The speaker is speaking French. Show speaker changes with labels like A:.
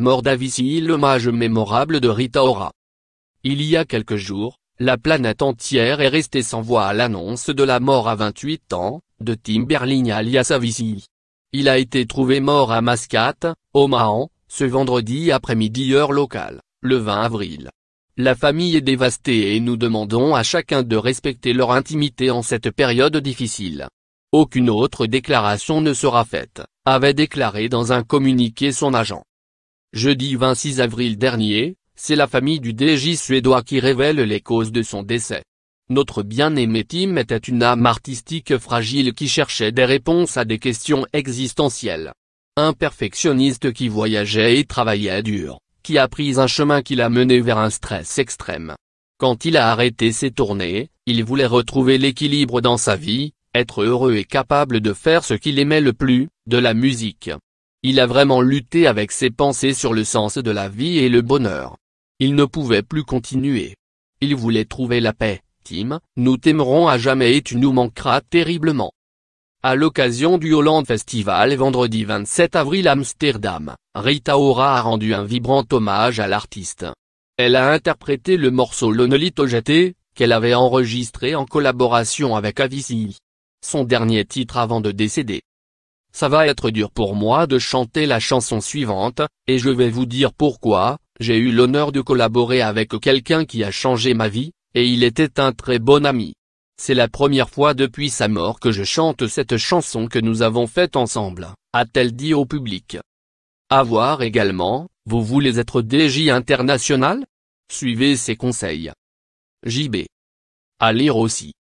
A: Mort Mordavici l'hommage mémorable de Rita Ora. Il y a quelques jours, la planète entière est restée sans voix à l'annonce de la mort à 28 ans, de Tim Berling alias Avici. Il a été trouvé mort à Mascate, Omahan, ce vendredi après-midi heure locale, le 20 avril. La famille est dévastée et nous demandons à chacun de respecter leur intimité en cette période difficile. Aucune autre déclaration ne sera faite, avait déclaré dans un communiqué son agent. Jeudi 26 avril dernier, c'est la famille du DJ suédois qui révèle les causes de son décès. Notre bien-aimé Tim était une âme artistique fragile qui cherchait des réponses à des questions existentielles. Un perfectionniste qui voyageait et travaillait dur, qui a pris un chemin qui l'a mené vers un stress extrême. Quand il a arrêté ses tournées, il voulait retrouver l'équilibre dans sa vie, être heureux et capable de faire ce qu'il aimait le plus, de la musique. Il a vraiment lutté avec ses pensées sur le sens de la vie et le bonheur. Il ne pouvait plus continuer. Il voulait trouver la paix, Tim, nous t'aimerons à jamais et tu nous manqueras terriblement. À l'occasion du Holland Festival vendredi 27 avril Amsterdam, Rita Ora a rendu un vibrant hommage à l'artiste. Elle a interprété le morceau Lonely Jeté, qu'elle avait enregistré en collaboration avec Avicii. Son dernier titre avant de décéder. Ça va être dur pour moi de chanter la chanson suivante, et je vais vous dire pourquoi, j'ai eu l'honneur de collaborer avec quelqu'un qui a changé ma vie, et il était un très bon ami. C'est la première fois depuis sa mort que je chante cette chanson que nous avons faite ensemble, a-t-elle dit au public. A voir également, vous voulez être DJ international Suivez ses conseils. JB. À lire aussi.